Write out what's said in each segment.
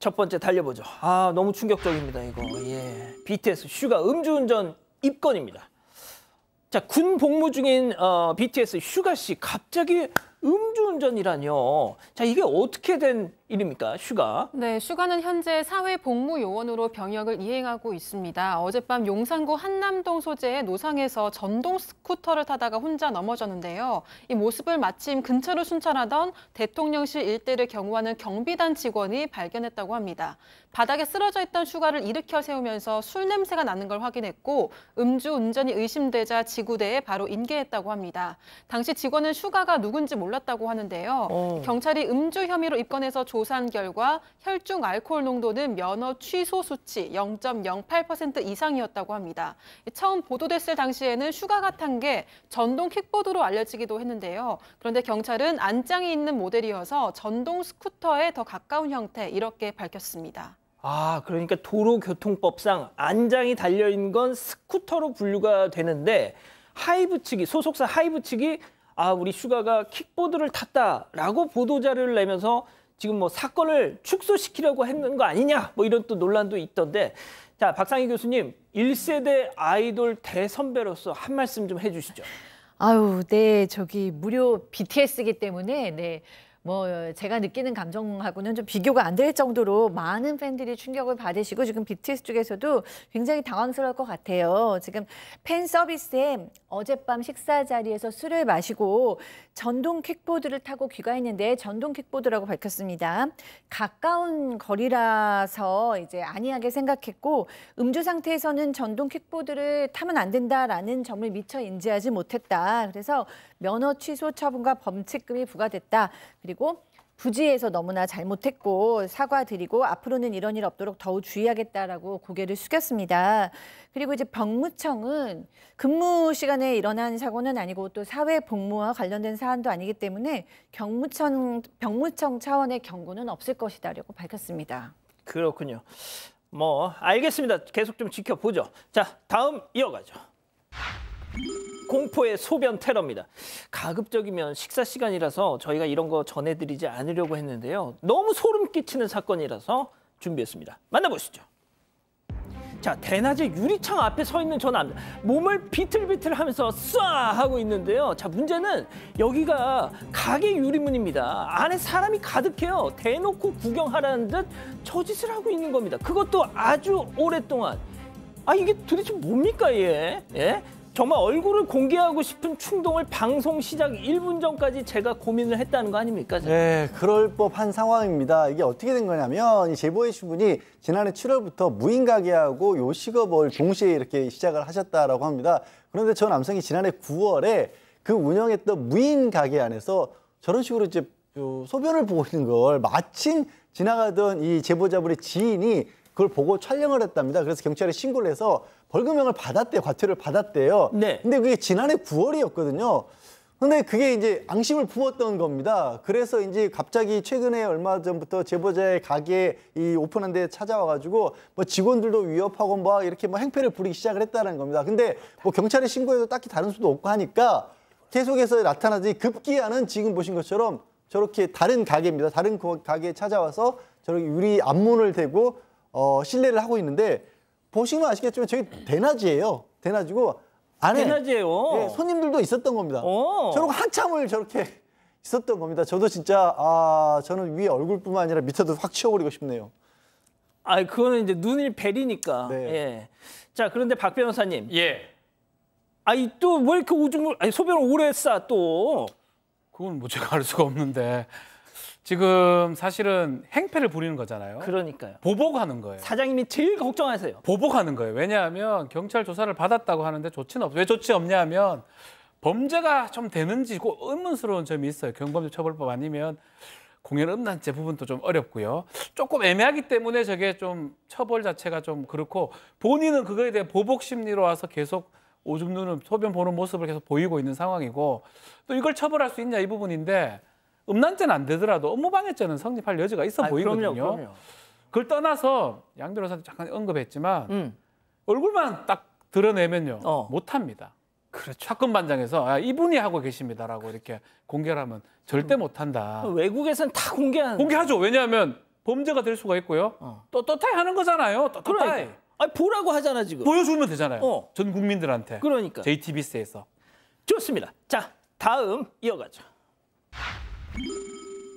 첫 번째 달려보죠. 아 너무 충격적입니다 이거. 예. BTS 슈가 음주운전 입건입니다. 자, 군 복무 중인 어, BTS 슈가 씨 갑자기 음주운전이라뇨. 자, 이게 어떻게 된 일입니까? 슈가. 네, 슈가는 현재 사회복무요원으로 병역을 이행하고 있습니다. 어젯밤 용산구 한남동 소재의 노상에서 전동 스쿠터를 타다가 혼자 넘어졌는데요. 이 모습을 마침 근처로 순찰하던 대통령실 일대를 경호하는 경비단 직원이 발견했다고 합니다. 바닥에 쓰러져 있던 슈가를 일으켜 세우면서 술 냄새가 나는 걸 확인했고 음주 운전이 의심되자 지구대에 바로 인계했다고 합니다. 당시 직원은 슈가가 누군지 몰랐다고 하는데요. 오. 어. 경찰이 음주 혐의로 입건해서 조 조사한 결과 혈중 알코올 농도는 면허 취소 수치 0.08% 이상이었다고 합니다. 처음 보도됐을 당시에는 슈가가 탄 게 전동 킥보드로 알려지기도 했는데요. 그런데 경찰은 안장이 있는 모델이어서 전동 스쿠터에 더 가까운 형태 이렇게 밝혔습니다. 아, 그러니까 도로교통법상 안장이 달려있는 건 스쿠터로 분류가 되는데 하이브 측이, 소속사 하이브 측이 아, 우리 슈가가 킥보드를 탔다라고 보도자료를 내면서 지금 뭐 사건을 축소시키려고 했는 거 아니냐 뭐 이런 또 논란도 있던데 자 박상희 교수님 1세대 아이돌 대선배로서 한 말씀 좀 해주시죠. 아유, 네, 저기 무료 BTS이기 때문에 네. 뭐 제가 느끼는 감정하고는 좀 비교가 안 될 정도로 많은 팬들이 충격을 받으시고 지금 BTS 쪽에서도 굉장히 당황스러울 것 같아요. 지금 팬 서비스에 어젯밤 식사 자리에서 술을 마시고 전동 킥보드를 타고 귀가했는데 전동 킥보드라고 밝혔습니다. 가까운 거리라서 이제 안이하게 생각했고 음주 상태에서는 전동 킥보드를 타면 안 된다라는 점을 미처 인지하지 못했다. 그래서 면허 취소 처분과 범칙금이 부과됐다. 그리고 그리고 부지에서 너무나 잘못했고 사과드리고 앞으로는 이런 일 없도록 더욱 주의하겠다라고 고개를 숙였습니다. 그리고 이제 병무청은 근무 시간에 일어난 사고는 아니고 또 사회 복무와 관련된 사안도 아니기 때문에 경무청 병무청 차원의 경고는 없을 것이다라고 밝혔습니다. 그렇군요. 뭐 알겠습니다. 계속 좀 지켜보죠. 자, 다음 이어가죠. 공포의 소변 테러입니다. 가급적이면 식사 시간이라서 저희가 이런 거 전해드리지 않으려고 했는데요. 너무 소름 끼치는 사건이라서 준비했습니다. 만나보시죠. 자, 대낮에 유리창 앞에 서 있는 저 남자. 몸을 비틀비틀 하면서 쏴! 하고 있는데요. 자, 문제는 여기가 가게 유리문입니다. 안에 사람이 가득해요. 대놓고 구경하라는 듯 저짓을 하고 있는 겁니다. 그것도 아주 오랫동안. 아, 이게 도대체 뭡니까, 얘? 예? 정말 얼굴을 공개하고 싶은 충동을 방송 시작 1분 전까지 제가 고민을 했다는 거 아닙니까? 네, 그럴 법한 상황입니다. 이게 어떻게 된 거냐면 제보해주신 분이 지난해 7월부터 무인가게하고 요식업을 동시에 이렇게 시작을 하셨다라고 합니다. 그런데 저 남성이 지난해 9월에 그 운영했던 무인가게 안에서 저런 식으로 이제 소변을 보고 있는 걸 마침 지나가던 이 제보자분의 지인이 그걸 보고 촬영을 했답니다. 그래서 경찰에 신고를 해서 벌금형을 받았대요. 과태료를 받았대요. 네. 근데 그게 지난해 9월이었거든요. 근데 그게 이제 앙심을 품었던 겁니다. 그래서 이제 갑자기 최근에 얼마 전부터 제보자의 가게 이 오픈한 데 찾아와가지고 뭐 직원들도 위협하고 뭐 이렇게 뭐 행패를 부리기 시작을 했다는 겁니다. 근데 뭐 경찰에 신고해도 딱히 다른 수도 없고 하니까 계속해서 나타나지 급기야는 지금 보신 것처럼 저렇게 다른 가게입니다. 다른 가게에 찾아와서 저렇게 유리 앞문을 대고 어, 신뢰를 하고 있는데 보시면 아시겠지만 저기 대낮이에요. 대낮이고 안에 대낮이에요. 네, 손님들도 있었던 겁니다. 어. 저러고 한참을 저렇게 있었던 겁니다. 저도 진짜 아 저는 위에 얼굴뿐만 아니라 밑에도 확 치워버리고 싶네요. 아 그거는 이제 눈이 베리니까. 네. 예. 자 그런데 박 변호사님. 예. 아이 또왜 이렇게 오줌을 아니 소변을 오래 싸 또. 그건 뭐 제가 알 수가 없는데 지금 사실은 행패를 부리는 거잖아요. 그러니까요. 보복하는 거예요. 사장님이 제일 걱정하세요. 보복하는 거예요. 왜냐하면 경찰 조사를 받았다고 하는데 조치는 없어요. 왜 조치 없냐 하면 범죄가 좀 되는지 의문스러운 점이 있어요. 경범죄 처벌법 아니면 공연 음란죄 부분도 좀 어렵고요. 조금 애매하기 때문에 저게 좀 처벌 자체가 좀 그렇고 본인은 그거에 대해 보복 심리로 와서 계속 오줌 누는 소변 보는 모습을 계속 보이고 있는 상황이고 또 이걸 처벌할 수 있냐 이 부분인데 음란죄는 안 되더라도 업무방해죄는 성립할 여지가 있어 아니, 보이거든요. 그럼요, 그럼요. 그걸 떠나서 양 변호사님 잠깐 언급했지만 음. 얼굴만 딱 드러내면요 어. 못합니다. 그렇죠. 사건 반장에서 아, 이분이 하고 계십니다라고 이렇게 공개 하면 절대 음. 못한다. 외국에서는 다공개하 공개하죠. 왜냐하면 범죄가 될 수가 있고요. 어. 떳떳하게 하는 거잖아요. 떳떳하아 그러니까. 보라고 하잖아 지금. 보여주면 되잖아요. 어. 전 국민들한테. 그러니까. JTBC에서. 좋습니다. 자 다음 이어가죠.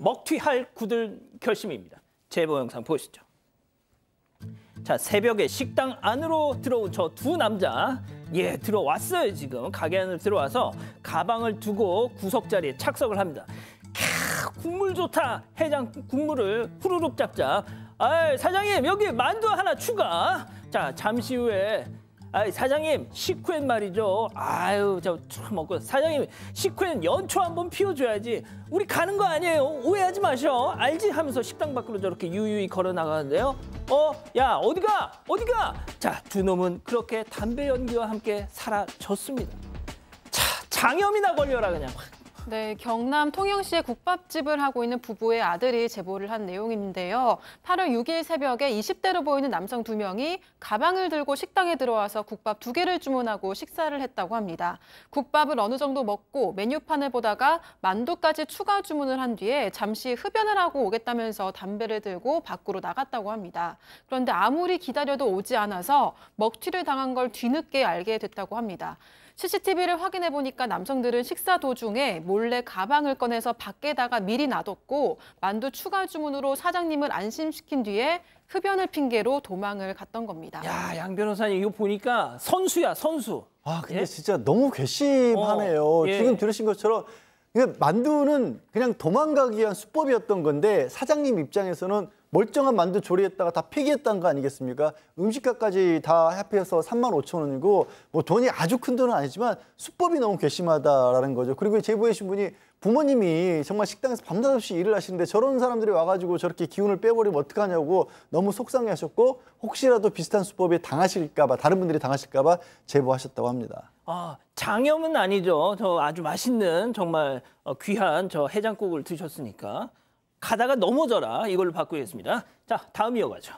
먹튀할 굳을 결심입니다. 제보 영상 보시죠. 자 새벽에 식당 안으로 들어온 저 두 남자 예 들어왔어요 지금 가게 안으로 들어와서 가방을 두고 구석 자리에 착석을 합니다. 캬 국물 좋다 해장 국물을 후루룩 잡자. 아 사장님 여기 만두 하나 추가. 자 잠시 후에 아, 사장님 식후엔 말이죠. 아유 저술 먹고 사장님 식후엔 연초 한번 피워줘야지. 우리 가는 거 아니에요. 오해하지 마셔. 알지? 하면서 식당 밖으로 저렇게 유유히 걸어 나가는데요. 어, 야 어디가? 어디가? 자, 두 놈은 그렇게 담배 연기와 함께 사라졌습니다. 자, 장염이나 걸려라 그냥. 네, 경남 통영시의 국밥집을 하고 있는 부부의 아들이 제보를 한 내용인데요. 8월 6일 새벽에 20대로 보이는 남성 두 명이 가방을 들고 식당에 들어와서 국밥 두 개를 주문하고 식사를 했다고 합니다. 국밥을 어느 정도 먹고 메뉴판을 보다가 만두까지 추가 주문을 한 뒤에 잠시 흡연을 하고 오겠다면서 담배를 들고 밖으로 나갔다고 합니다. 그런데 아무리 기다려도 오지 않아서 먹튀를 당한 걸 뒤늦게 알게 됐다고 합니다. CCTV를 확인해 보니까 남성들은 식사 도중에 몰래 가방을 꺼내서 밖에다가 미리 놔뒀고 만두 추가 주문으로 사장님을 안심시킨 뒤에 흡연을 핑계로 도망을 갔던 겁니다. 야, 양 변호사님 이거 보니까 선수야, 선수. 아, 근데 예? 진짜 너무 괘씸하네요. 어, 예. 지금 들으신 것처럼 만두는 그냥 도망가기 위한 수법이었던 건데 사장님 입장에서는 멀쩡한 만두 조리했다가 다 폐기했다는 거 아니겠습니까? 음식값까지 다 합해서 3만 5천 원이고 뭐 돈이 아주 큰 돈은 아니지만 수법이 너무 괘씸하다라는 거죠. 그리고 제보해주신 분이 부모님이 정말 식당에서 밤낮없이 일을 하시는데 저런 사람들이 와가지고 저렇게 기운을 빼버리면 어떡하냐고 너무 속상해하셨고 혹시라도 비슷한 수법에 당하실까 봐 다른 분들이 당하실까 봐 제보하셨다고 합니다. 아, 장염은 아니죠. 저 아주 맛있는 정말 어, 귀한 저 해장국을 드셨으니까. 가다가 넘어져라 이걸로 바꾸겠습니다. 자, 다음 이어가죠.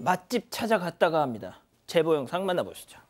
맛집 찾아갔다가 합니다. 제보 영상 만나보시죠.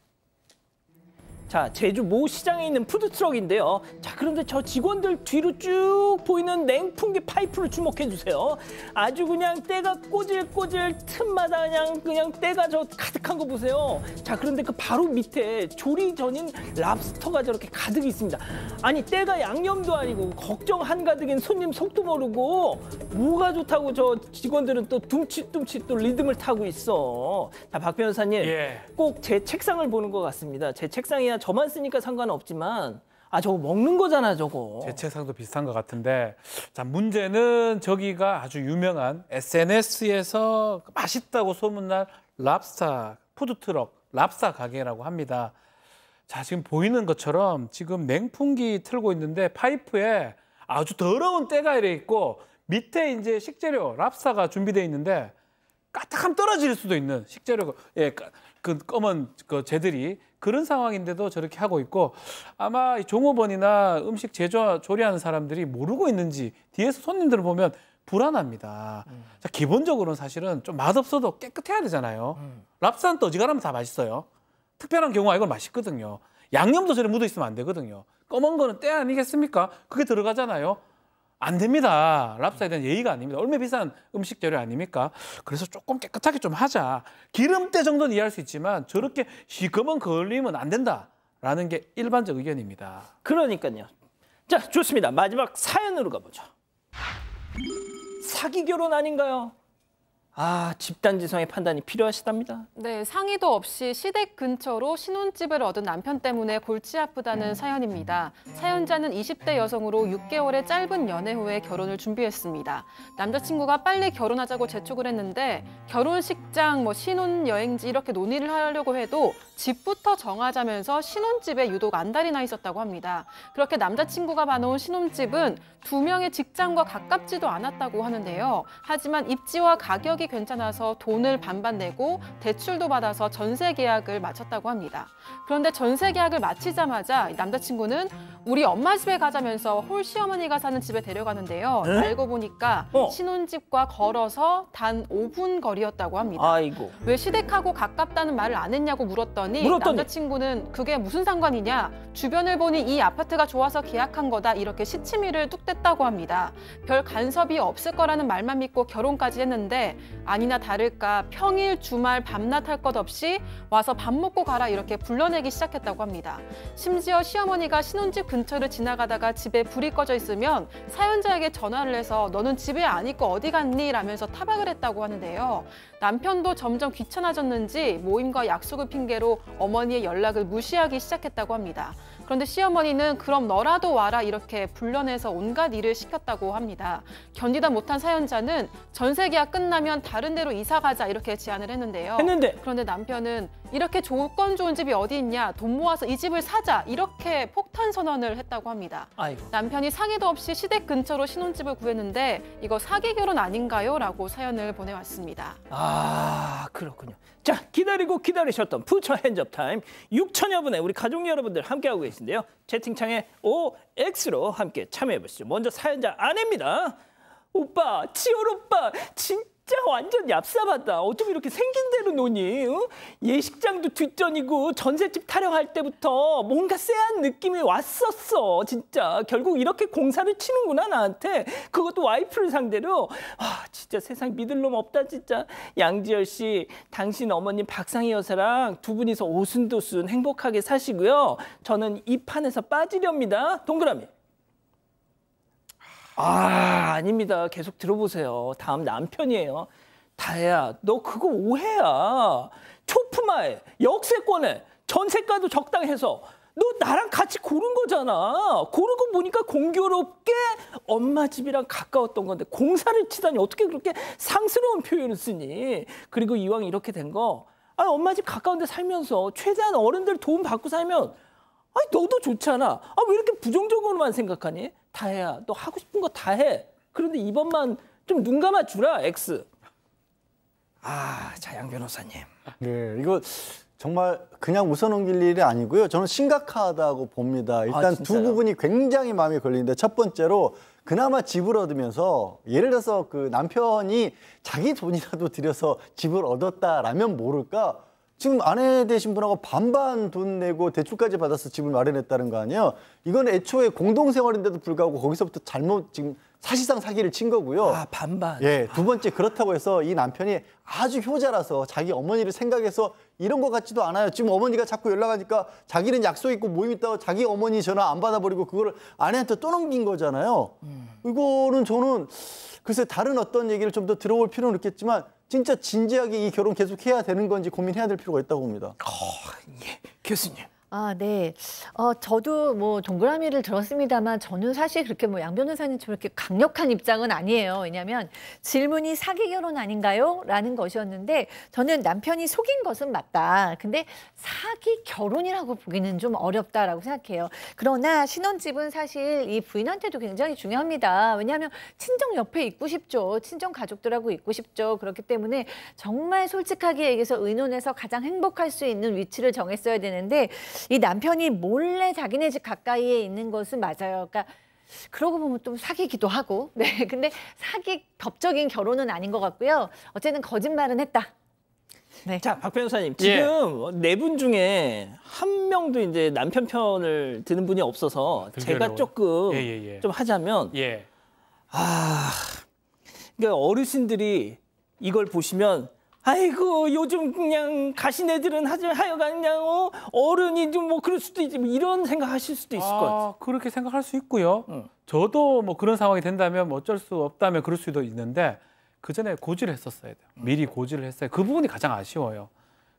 자, 제주 모 시장에 있는 푸드트럭인데요. 자, 그런데 저 직원들 뒤로 쭉 보이는 냉풍기 파이프를 주목해 주세요. 아주 그냥 때가 꼬질꼬질 틈마다 그냥 그냥 때가 저 가득한 거 보세요. 자, 그런데 그 바로 밑에 조리 전인 랍스터가 저렇게 가득 있습니다. 아니, 때가 양념도 아니고 걱정 한가득인 손님 속도 모르고 뭐가 좋다고 저 직원들은 또 둠칫둠칫 또 리듬을 타고 있어. 자, 박 변호사님. 예. 꼭제 책상을 보는 것 같습니다. 제 책상이야 그냥 저만 쓰니까 상관없지만 아 저거 먹는 거잖아 저거. 제체상도 비슷한 것 같은데 자 문제는 저기가 아주 유명한 SNS에서 맛있다고 소문난 랍스타 푸드트럭 랍스타 가게라고 합니다. 자 지금 보이는 것처럼 지금 냉풍기 틀고 있는데 파이프에 아주 더러운 때가 이래 있고 밑에 이제 식재료 랍스타가 준비돼 있는데 까딱함 떨어질 수도 있는 식재료 예, 그 검은 그 재들이 그런 상황인데도 저렇게 하고 있고 아마 종업원이나 음식 제조 조리하는 사람들이 모르고 있는지 뒤에서 손님들을 보면 불안합니다. 음. 자, 기본적으로는 사실은 좀 맛없어도 깨끗해야 되잖아요. 음. 랍스는 떠지가라면 다 맛있어요. 특별한 경우가 이건 맛있거든요. 양념도 저래 묻어 있으면 안 되거든요. 검은 거는 때 아니겠습니까? 그게 들어가잖아요. 안 됩니다. 랍스터에 대한 예의가 아닙니다. 얼마 비싼 음식 재료 아닙니까? 그래서 조금 깨끗하게 좀 하자. 기름때 정도는 이해할 수 있지만 저렇게 시커먼 걸리면 안 된다라는 게 일반적 의견입니다. 그러니까요. 자, 좋습니다. 마지막 사연으로 가보죠. 사기 결혼 아닌가요? 아, 집단지성의 판단이 필요하시답니다. 네, 상의도 없이 시댁 근처로 신혼집을 얻은 남편 때문에 골치 아프다는 사연입니다. 사연자는 20대 여성으로 6개월의 짧은 연애 후에 결혼을 준비했습니다. 남자친구가 빨리 결혼하자고 재촉을 했는데 결혼식장, 뭐 신혼여행지 이렇게 논의를 하려고 해도 집부터 정하자면서 신혼집에 유독 안달이 나 있었다고 합니다. 그렇게 남자친구가 봐놓은 신혼집은 두 명의 직장과 가깝지도 않았다고 하는데요. 하지만 입지와 가격이 괜찮아서 돈을 반반 내고 대출도 받아서 전세 계약을 마쳤다고 합니다. 그런데 전세 계약을 마치자마자 남자친구는 우리 엄마 집에 가자면서 홀 시어머니가 사는 집에 데려가는데요. 에? 알고 보니까 어. 신혼집과 걸어서 단 5분 거리였다고 합니다. 아이고. 왜 시댁하고 가깝다는 말을 안 했냐고 물었더니, 물었더니. 남자친구는 그게 무슨 상관이냐 주변을 보니 이 아파트가 좋아서 계약한 거다 이렇게 시치미를 뚝 뗐다고 합니다. 별 간섭이 없을 거라는 말만 믿고 결혼까지 했는데 아니나 다를까 평일, 주말, 밤낮 할 것 없이 와서 밥 먹고 가라 이렇게 불러내기 시작했다고 합니다. 심지어 시어머니가 신혼집 근처를 지나가다가 집에 불이 꺼져 있으면 사연자에게 전화를 해서 너는 집에 안 있고 어디 갔니? 라면서 타박을 했다고 하는데요. 남편도 점점 귀찮아졌는지 모임과 약속을 핑계로 어머니의 연락을 무시하기 시작했다고 합니다. 그런데 시어머니는 그럼 너라도 와라 이렇게 불러내서 온갖 일을 시켰다고 합니다. 견디다 못한 사연자는 전세계약 끝나면 다른 데로 이사 가자 이렇게 제안을 했는데요. 했는데 그런데 남편은 이렇게 조건 좋은 집이 어디 있냐 돈 모아서 이 집을 사자 이렇게 폭탄 선언을 했다고 합니다. 아이고. 남편이 상의도 없이 시댁 근처로 신혼집을 구했는데 이거 사기 결혼 아닌가요? 라고 사연을 보내왔습니다. 아 그렇군요. 자 기다리고 기다리셨던 푸처 핸즈업 타임 6천여 분의 우리 가족 여러분들 함께하고 계십니다. 같은데요. 채팅창에 OX로 함께 참여해 보시죠. 먼저 사연자 아내입니다. 오빠, 치열 오빠, 진짜 진짜 완전 얍삽하다. 어쩜 이렇게 생긴 대로 노니? 응? 예식장도 뒷전이고 전셋집 타령할 때부터 뭔가 쎄한 느낌이 왔었어. 진짜 결국 이렇게 공사를 치는구나 나한테. 그것도 와이프를 상대로. 아 진짜 세상 믿을 놈 없다 진짜. 양지열 씨, 당신 어머님 박상희 여사랑 두 분이서 오순도순 행복하게 사시고요. 저는 이 판에서 빠지렵니다. 동그라미. 아, 아닙니다. 계속 들어보세요. 다음 남편이에요. 다혜야, 너 그거 오해야. 초품아에 역세권에, 전세가도 적당해서 너 나랑 같이 고른 거잖아. 고른 거 보니까 공교롭게 엄마 집이랑 가까웠던 건데 공사를 치다니 어떻게 그렇게 상스러운 표현을 쓰니. 그리고 이왕 이렇게 된 거, 아, 엄마 집 가까운데 살면서 최대한 어른들 도움 받고 살면 아니, 너도 좋잖아. 아, 왜 이렇게 부정적으로만 생각하니? 다 해야 너 하고 싶은 거 다 해. 그런데 이번만 좀 눈 감아 주라 X. 아 자양 변호사님. 네 이거 정말 그냥 웃어넘길 일이 아니고요. 저는 심각하다고 봅니다. 아, 일단 아, 두 부분이 굉장히 마음에 걸리는데 첫 번째로 그나마 집을 얻으면서 예를 들어서 그 남편이 자기 돈이라도 들여서 집을 얻었다라면 모를까 지금 아내 되신 분하고 반반 돈 내고 대출까지 받아서 집을 마련했다는 거 아니에요? 이건 애초에 공동생활인데도 불구하고 거기서부터 잘못 지금 사실상 사기를 친 거고요. 아, 반반. 예, 두 번째 그렇다고 해서 이 남편이 아주 효자라서 자기 어머니를 생각해서 이런 것 같지도 않아요. 지금 어머니가 자꾸 연락하니까 자기는 약속 있고 모임 있다고 자기 어머니 전화 안 받아버리고 그거를 아내한테 또넘긴 거잖아요. 음. 이거는 저는 글쎄 다른 어떤 얘기를 좀 더 들어볼 필요는 있겠지만 진짜 진지하게 이 결혼 계속해야 되는 건지 고민해야 될 필요가 있다고 봅니다. 어, 예, 교수님. 아, 네. 어, 저도 뭐 동그라미를 들었습니다만 저는 사실 그렇게 뭐 양 변호사님처럼 이렇게 강력한 입장은 아니에요. 왜냐하면 질문이 사기 결혼 아닌가요? 라는 것이었는데 저는 남편이 속인 것은 맞다. 근데 사기 결혼이라고 보기는 좀 어렵다라고 생각해요. 그러나 신혼집은 사실 이 부인한테도 굉장히 중요합니다. 왜냐하면 친정 옆에 있고 싶죠. 친정 가족들하고 있고 싶죠. 그렇기 때문에 정말 솔직하게 얘기해서 의논해서 가장 행복할 수 있는 위치를 정했어야 되는데 이 남편이 몰래 자기네 집 가까이에 있는 것은 맞아요. 그러니까 그러고 보면 좀 사귀기도 하고. 네. 근데 사기 법적인 결혼은 아닌 것 같고요. 어쨌든 거짓말은 했다. 네. 자, 박 변호사님. 지금 예. 네분 중에 한 명도 이제 남편 편을 드는 분이 없어서 제가 조금 예, 예, 예. 좀 하자면 예. 아. 그러니까 어르신들이 이걸 보시면 아이고 요즘 그냥 가신 애들은 하여간 지 그냥 어, 어른이 좀 뭐 그럴 수도 있지 뭐 이런 생각하실 수도 있을 아, 것 같아요. 아, 그렇게 생각할 수 있고요. 응. 저도 뭐 그런 상황이 된다면 뭐 어쩔 수 없다면 그럴 수도 있는데 그 전에 고지를 했었어야 돼요. 미리 고지를 했어요. 그 부분이 가장 아쉬워요.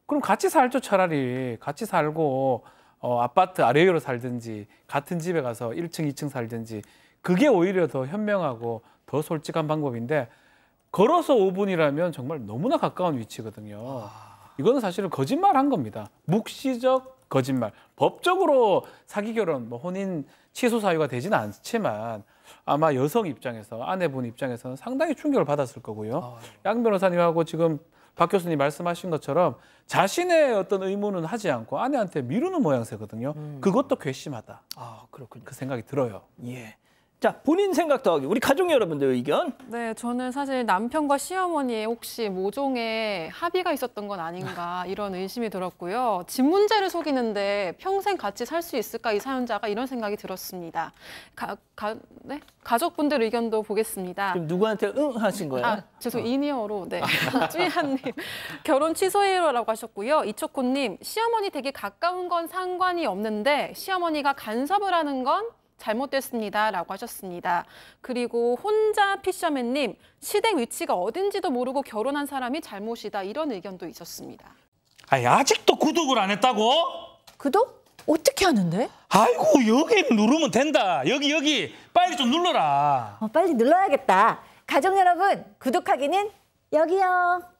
그럼 같이 살죠 차라리 같이 살고 어, 아파트 아래로 살든지 같은 집에 가서 1층, 2층 살든지 그게 오히려 더 현명하고 더 솔직한 방법인데 걸어서 5분이라면 정말 너무나 가까운 위치거든요. 이거는 사실은 거짓말한 겁니다. 묵시적 거짓말. 법적으로 사기 결혼, 뭐 혼인 취소 사유가 되지는 않지만 아마 여성 입장에서 아내분 입장에서는 상당히 충격을 받았을 거고요. 아, 예. 양 변호사님하고 지금 박 교수님 말씀하신 것처럼 자신의 어떤 의무는 하지 않고 아내한테 미루는 모양새거든요. 음. 그것도 괘씸하다. 아 그렇군요. 그 생각이 들어요. 예. 자, 본인 생각 더하기. 우리 가족 여러분들 의견. 네, 저는 사실 남편과 시어머니의 혹시 모종에 합의가 있었던 건 아닌가 이런 의심이 들었고요. 집 문제를 속이는데 평생 같이 살 수 있을까 이 사연자가 이런 생각이 들었습니다. 가, 가, 네? 가족분들 의견도 보겠습니다. 지금 누구한테 응 하신 거예요? 아, 죄송, 어. 인이어로. 네. 아. 쭈이한님. 결혼 취소해요라고 하셨고요. 이초코님, 시어머니 되게 가까운 건 상관이 없는데 시어머니가 간섭을 하는 건 잘못됐습니다. 라고 하셨습니다. 그리고 혼자 피셔맨님, 시댁 위치가 어딘지도 모르고 결혼한 사람이 잘못이다. 이런 의견도 있었습니다. 아니, 아직도 구독을 안 했다고? 구독? 어떻게 하는데? 아이고, 여기 누르면 된다. 여기, 여기. 빨리 좀 눌러라. 어, 빨리 눌러야겠다. 가족 여러분, 구독하기는 여기요.